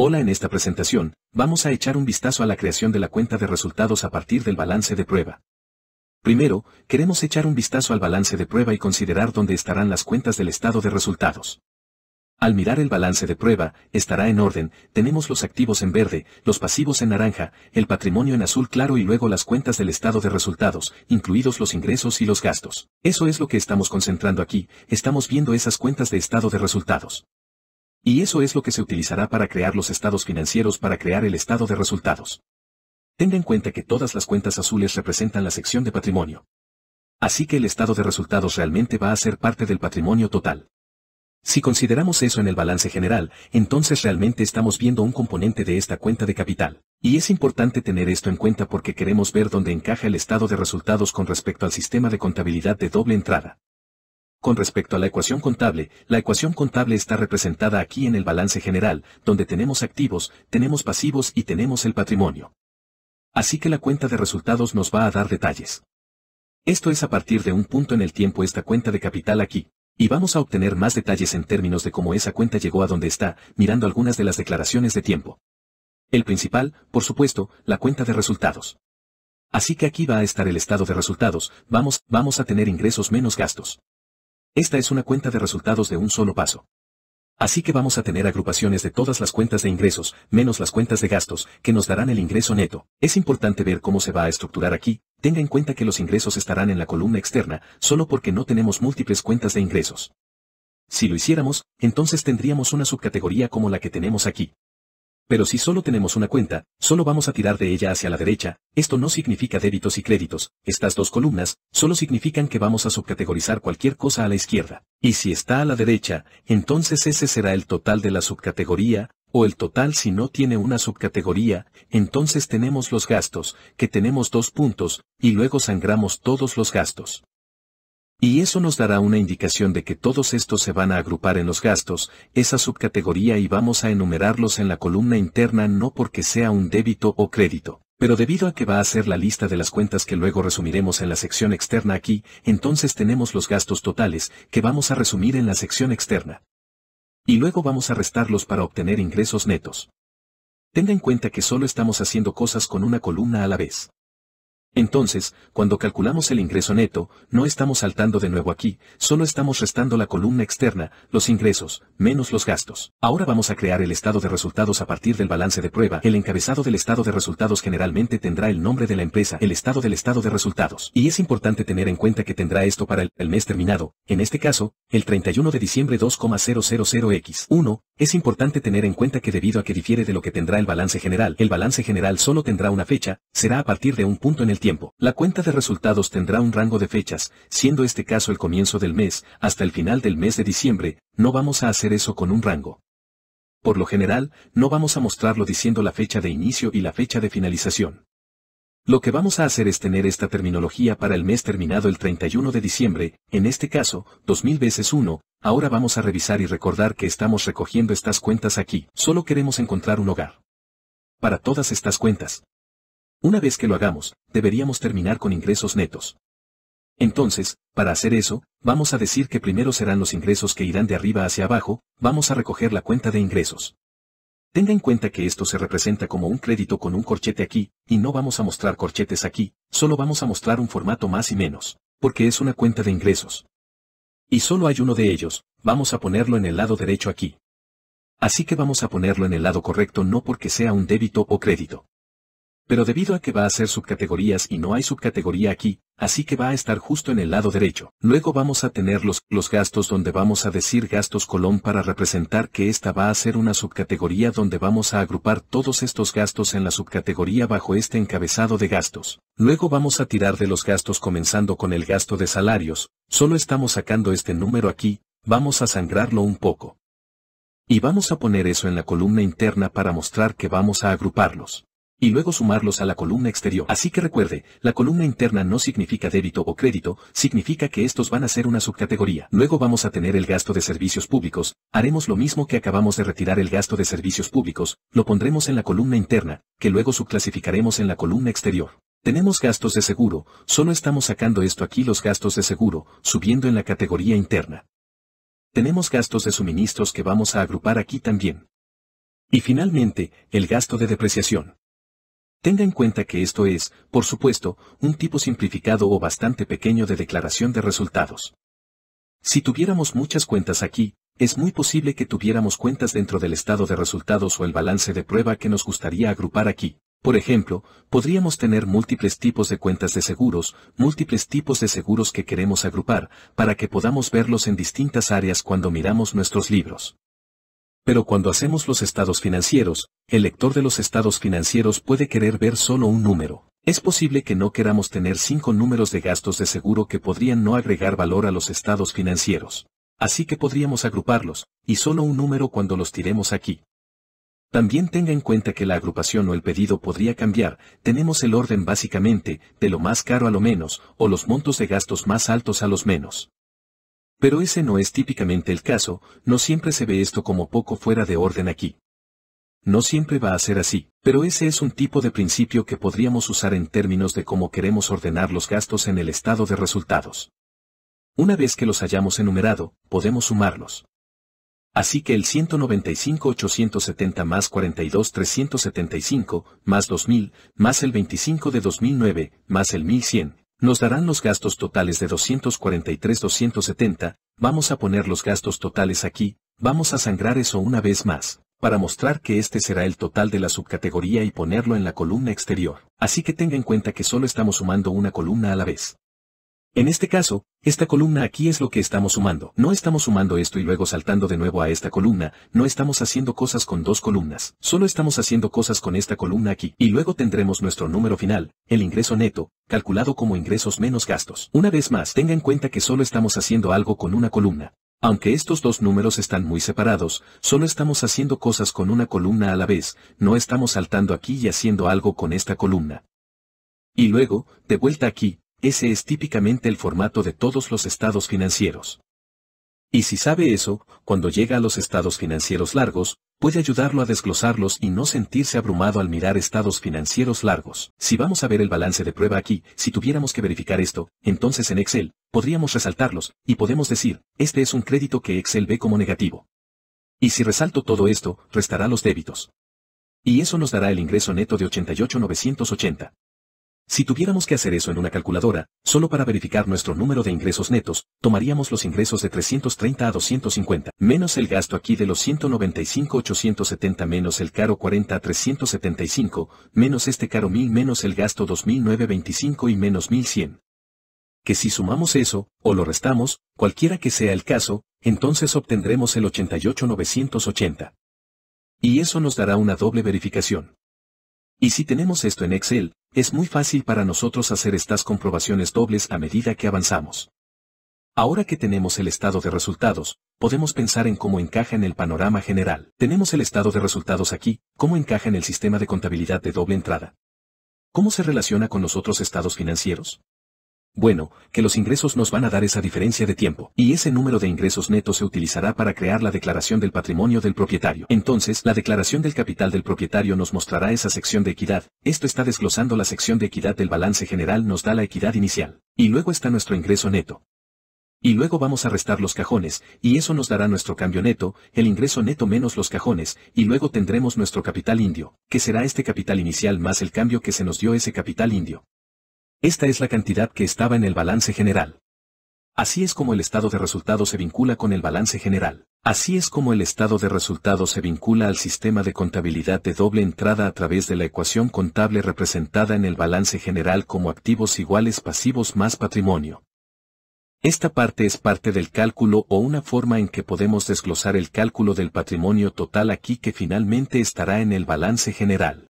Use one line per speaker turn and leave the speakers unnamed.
Hola en esta presentación, vamos a echar un vistazo a la creación de la cuenta de resultados a partir del balance de prueba. Primero, queremos echar un vistazo al balance de prueba y considerar dónde estarán las cuentas del estado de resultados. Al mirar el balance de prueba, estará en orden, tenemos los activos en verde, los pasivos en naranja, el patrimonio en azul claro y luego las cuentas del estado de resultados, incluidos los ingresos y los gastos. Eso es lo que estamos concentrando aquí, estamos viendo esas cuentas de estado de resultados. Y eso es lo que se utilizará para crear los estados financieros para crear el estado de resultados. Tenga en cuenta que todas las cuentas azules representan la sección de patrimonio. Así que el estado de resultados realmente va a ser parte del patrimonio total. Si consideramos eso en el balance general, entonces realmente estamos viendo un componente de esta cuenta de capital. Y es importante tener esto en cuenta porque queremos ver dónde encaja el estado de resultados con respecto al sistema de contabilidad de doble entrada. Con respecto a la ecuación contable, la ecuación contable está representada aquí en el balance general, donde tenemos activos, tenemos pasivos y tenemos el patrimonio. Así que la cuenta de resultados nos va a dar detalles. Esto es a partir de un punto en el tiempo esta cuenta de capital aquí, y vamos a obtener más detalles en términos de cómo esa cuenta llegó a donde está, mirando algunas de las declaraciones de tiempo. El principal, por supuesto, la cuenta de resultados. Así que aquí va a estar el estado de resultados, vamos, vamos a tener ingresos menos gastos. Esta es una cuenta de resultados de un solo paso. Así que vamos a tener agrupaciones de todas las cuentas de ingresos, menos las cuentas de gastos, que nos darán el ingreso neto. Es importante ver cómo se va a estructurar aquí, tenga en cuenta que los ingresos estarán en la columna externa, solo porque no tenemos múltiples cuentas de ingresos. Si lo hiciéramos, entonces tendríamos una subcategoría como la que tenemos aquí. Pero si solo tenemos una cuenta, solo vamos a tirar de ella hacia la derecha, esto no significa débitos y créditos, estas dos columnas, solo significan que vamos a subcategorizar cualquier cosa a la izquierda. Y si está a la derecha, entonces ese será el total de la subcategoría, o el total si no tiene una subcategoría, entonces tenemos los gastos, que tenemos dos puntos, y luego sangramos todos los gastos. Y eso nos dará una indicación de que todos estos se van a agrupar en los gastos, esa subcategoría y vamos a enumerarlos en la columna interna no porque sea un débito o crédito, pero debido a que va a ser la lista de las cuentas que luego resumiremos en la sección externa aquí, entonces tenemos los gastos totales, que vamos a resumir en la sección externa. Y luego vamos a restarlos para obtener ingresos netos. Tenga en cuenta que solo estamos haciendo cosas con una columna a la vez. Entonces, cuando calculamos el ingreso neto, no estamos saltando de nuevo aquí, solo estamos restando la columna externa, los ingresos, menos los gastos. Ahora vamos a crear el estado de resultados a partir del balance de prueba. El encabezado del estado de resultados generalmente tendrá el nombre de la empresa, el estado del estado de resultados. Y es importante tener en cuenta que tendrá esto para el, mes terminado, en este caso, el 31 de diciembre 2,000x1. Es importante tener en cuenta que debido a que difiere de lo que tendrá el balance general, el balance general solo tendrá una fecha, será a partir de un punto en el tiempo la cuenta de resultados tendrá un rango de fechas, siendo este caso el comienzo del mes, hasta el final del mes de diciembre, no vamos a hacer eso con un rango. Por lo general, no vamos a mostrarlo diciendo la fecha de inicio y la fecha de finalización. Lo que vamos a hacer es tener esta terminología para el mes terminado el 31 de diciembre, en este caso, 2000 veces 1, ahora vamos a revisar y recordar que estamos recogiendo estas cuentas aquí, solo queremos encontrar un hogar. Para todas estas cuentas, una vez que lo hagamos, deberíamos terminar con ingresos netos. Entonces, para hacer eso, vamos a decir que primero serán los ingresos que irán de arriba hacia abajo, vamos a recoger la cuenta de ingresos. Tenga en cuenta que esto se representa como un crédito con un corchete aquí, y no vamos a mostrar corchetes aquí, solo vamos a mostrar un formato más y menos, porque es una cuenta de ingresos. Y solo hay uno de ellos, vamos a ponerlo en el lado derecho aquí. Así que vamos a ponerlo en el lado correcto no porque sea un débito o crédito pero debido a que va a ser subcategorías y no hay subcategoría aquí, así que va a estar justo en el lado derecho. Luego vamos a tener los, los gastos donde vamos a decir gastos colón para representar que esta va a ser una subcategoría donde vamos a agrupar todos estos gastos en la subcategoría bajo este encabezado de gastos. Luego vamos a tirar de los gastos comenzando con el gasto de salarios, solo estamos sacando este número aquí, vamos a sangrarlo un poco. Y vamos a poner eso en la columna interna para mostrar que vamos a agruparlos y luego sumarlos a la columna exterior. Así que recuerde, la columna interna no significa débito o crédito, significa que estos van a ser una subcategoría. Luego vamos a tener el gasto de servicios públicos, haremos lo mismo que acabamos de retirar el gasto de servicios públicos, lo pondremos en la columna interna, que luego subclasificaremos en la columna exterior. Tenemos gastos de seguro, solo estamos sacando esto aquí los gastos de seguro, subiendo en la categoría interna. Tenemos gastos de suministros que vamos a agrupar aquí también. Y finalmente, el gasto de depreciación. Tenga en cuenta que esto es, por supuesto, un tipo simplificado o bastante pequeño de declaración de resultados. Si tuviéramos muchas cuentas aquí, es muy posible que tuviéramos cuentas dentro del estado de resultados o el balance de prueba que nos gustaría agrupar aquí. Por ejemplo, podríamos tener múltiples tipos de cuentas de seguros, múltiples tipos de seguros que queremos agrupar, para que podamos verlos en distintas áreas cuando miramos nuestros libros pero cuando hacemos los estados financieros, el lector de los estados financieros puede querer ver solo un número. Es posible que no queramos tener cinco números de gastos de seguro que podrían no agregar valor a los estados financieros. Así que podríamos agruparlos, y solo un número cuando los tiremos aquí. También tenga en cuenta que la agrupación o el pedido podría cambiar, tenemos el orden básicamente, de lo más caro a lo menos, o los montos de gastos más altos a los menos. Pero ese no es típicamente el caso, no siempre se ve esto como poco fuera de orden aquí. No siempre va a ser así, pero ese es un tipo de principio que podríamos usar en términos de cómo queremos ordenar los gastos en el estado de resultados. Una vez que los hayamos enumerado, podemos sumarlos. Así que el 195, 870 más 42, 375 más 2.000, más el 25 de 2009, más el 1.100, nos darán los gastos totales de 243-270, vamos a poner los gastos totales aquí, vamos a sangrar eso una vez más, para mostrar que este será el total de la subcategoría y ponerlo en la columna exterior. Así que tenga en cuenta que solo estamos sumando una columna a la vez. En este caso, esta columna aquí es lo que estamos sumando. No estamos sumando esto y luego saltando de nuevo a esta columna, no estamos haciendo cosas con dos columnas. Solo estamos haciendo cosas con esta columna aquí. Y luego tendremos nuestro número final, el ingreso neto, calculado como ingresos menos gastos. Una vez más, tenga en cuenta que solo estamos haciendo algo con una columna. Aunque estos dos números están muy separados, solo estamos haciendo cosas con una columna a la vez, no estamos saltando aquí y haciendo algo con esta columna. Y luego, de vuelta aquí, ese es típicamente el formato de todos los estados financieros. Y si sabe eso, cuando llega a los estados financieros largos, puede ayudarlo a desglosarlos y no sentirse abrumado al mirar estados financieros largos. Si vamos a ver el balance de prueba aquí, si tuviéramos que verificar esto, entonces en Excel, podríamos resaltarlos, y podemos decir, este es un crédito que Excel ve como negativo. Y si resalto todo esto, restará los débitos. Y eso nos dará el ingreso neto de 88.980. Si tuviéramos que hacer eso en una calculadora, solo para verificar nuestro número de ingresos netos, tomaríamos los ingresos de 330 a 250, menos el gasto aquí de los 195 870 menos el caro 40 a 375, menos este caro 1000 menos el gasto 2925 y menos 1100. Que si sumamos eso, o lo restamos, cualquiera que sea el caso, entonces obtendremos el 88 980. Y eso nos dará una doble verificación. Y si tenemos esto en Excel, es muy fácil para nosotros hacer estas comprobaciones dobles a medida que avanzamos. Ahora que tenemos el estado de resultados, podemos pensar en cómo encaja en el panorama general. Tenemos el estado de resultados aquí, cómo encaja en el sistema de contabilidad de doble entrada. ¿Cómo se relaciona con los otros estados financieros? bueno, que los ingresos nos van a dar esa diferencia de tiempo, y ese número de ingresos netos se utilizará para crear la declaración del patrimonio del propietario. Entonces, la declaración del capital del propietario nos mostrará esa sección de equidad, esto está desglosando la sección de equidad del balance general nos da la equidad inicial, y luego está nuestro ingreso neto. Y luego vamos a restar los cajones, y eso nos dará nuestro cambio neto, el ingreso neto menos los cajones, y luego tendremos nuestro capital indio, que será este capital inicial más el cambio que se nos dio ese capital indio. Esta es la cantidad que estaba en el balance general. Así es como el estado de resultado se vincula con el balance general. Así es como el estado de resultado se vincula al sistema de contabilidad de doble entrada a través de la ecuación contable representada en el balance general como activos iguales pasivos más patrimonio. Esta parte es parte del cálculo o una forma en que podemos desglosar el cálculo del patrimonio total aquí que finalmente estará en el balance general.